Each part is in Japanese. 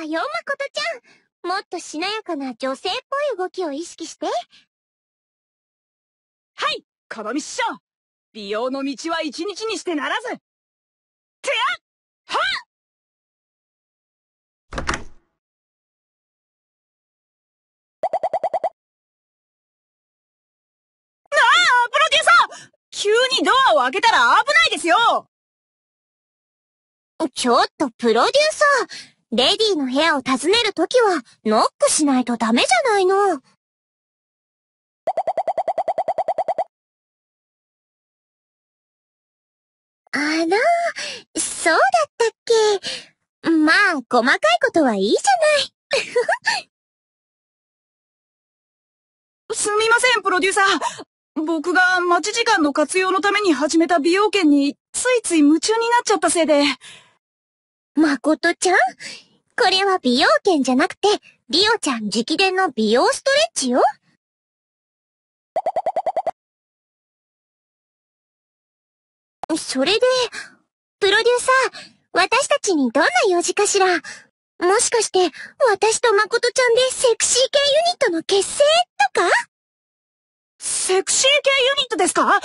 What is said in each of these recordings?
わよ、まことちゃん。もっとしなやかな女性っぽい動きを意識して。はい、このミッション。美容の道は一日にしてならず。てやはっドアを開けたら危ないですよちょっとプロデューサーレディの部屋を訪ねるときは、ノックしないとダメじゃないの。あら、そうだったっけ。まあ、細かいことはいいじゃない。すみません、プロデューサー。僕が待ち時間の活用のために始めた美容券についつい夢中になっちゃったせいで。まことちゃんこれは美容券じゃなくて、リオちゃん直伝の美容ストレッチよ。それで、プロデューサー、私たちにどんな用事かしらもしかして、私ととちゃんでセクシー系ユニットの結成とかセクシー系ユニットですか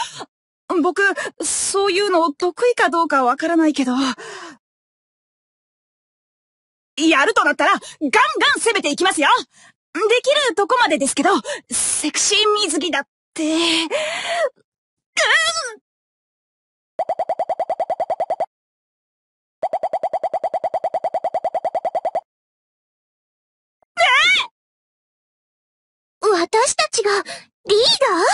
僕、そういうの得意かどうかわからないけど。やるとなったら、ガンガン攻めていきますよできるとこまでですけど、セクシー水着だって、うん私たちがリーダー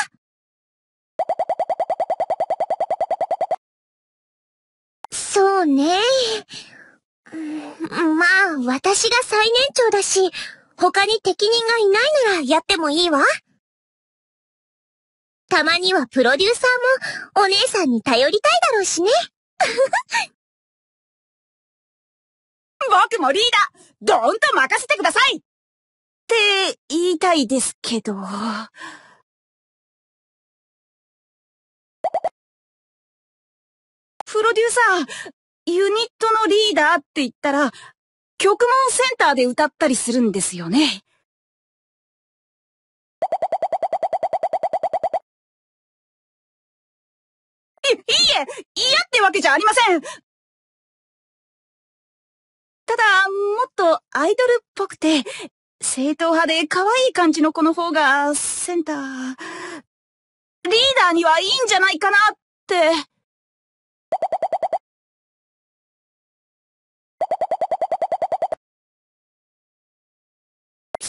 私が最年長だし、他に適任がいないならやってもいいわ。たまにはプロデューサーもお姉さんに頼りたいだろうしね。僕もリーダー、どんと任せてくださいって言いたいですけど。プロデューサー、ユニットのリーダーって言ったら、曲もセンターで歌ったりするんですよね。い、いいえ、嫌ってわけじゃありません。ただ、もっとアイドルっぽくて、正統派で可愛い感じの子の方が、センター、リーダーにはいいんじゃないかなって。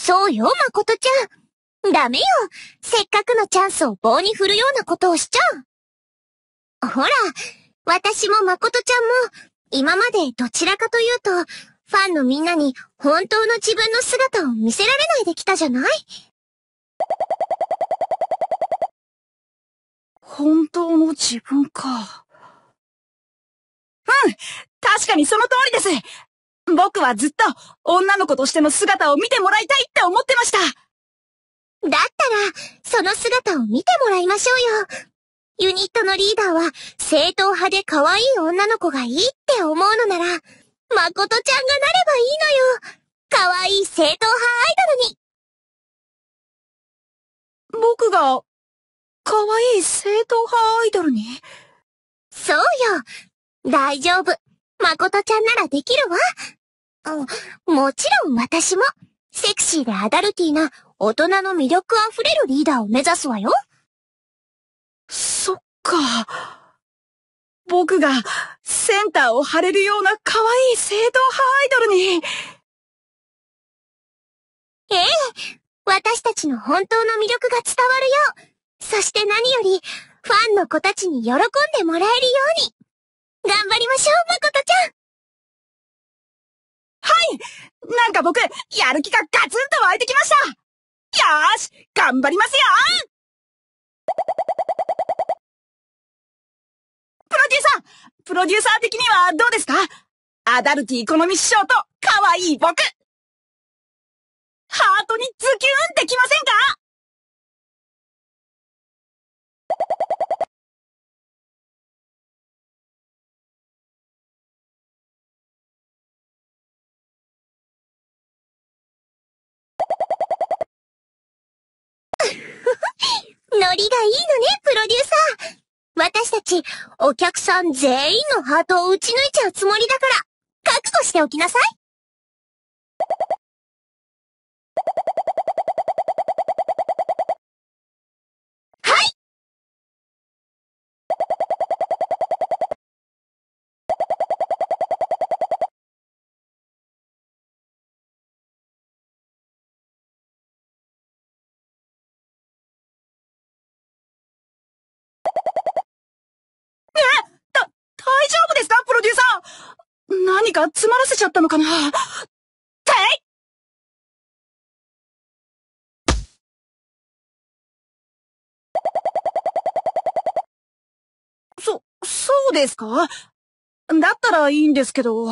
そうよ、まことちゃん。ダメよ。せっかくのチャンスを棒に振るようなことをしちゃう。ほら、私もまことちゃんも、今までどちらかというと、ファンのみんなに本当の自分の姿を見せられないできたじゃない本当の自分か。うん確かにその通りです僕はずっと女の子としての姿を見てもらいたいって思ってましただったら、その姿を見てもらいましょうよ。ユニットのリーダーは、正統派で可愛い女の子がいいって思うのなら、まことちゃんがなればいいのよ。可愛い正統派アイドルに。僕が、可愛い正統派アイドルにそうよ。大丈夫。誠ちゃんならできるわ。うん、もちろん私も、セクシーでアダルティーな大人の魅力あふれるリーダーを目指すわよ。そっか。僕がセンターを張れるような可愛い正統派アイドルに。ええ、私たちの本当の魅力が伝わるよう、そして何よりファンの子たちに喜んでもらえるように。頑張りましょう、まことちゃんはいなんか僕、やる気がガツンと湧いてきましたよーし頑張りますよプロデューサープロデューサー的にはどうですかアダルティー好み師匠と可愛い僕ハートにズキューンできませんかりがいいのね、プロデューサー。私たち、お客さん全員のハートを打ち抜いちゃうつもりだから、覚悟しておきなさい。何か詰まらせちゃったのかなていそ、そうですかだったらいいんですけど。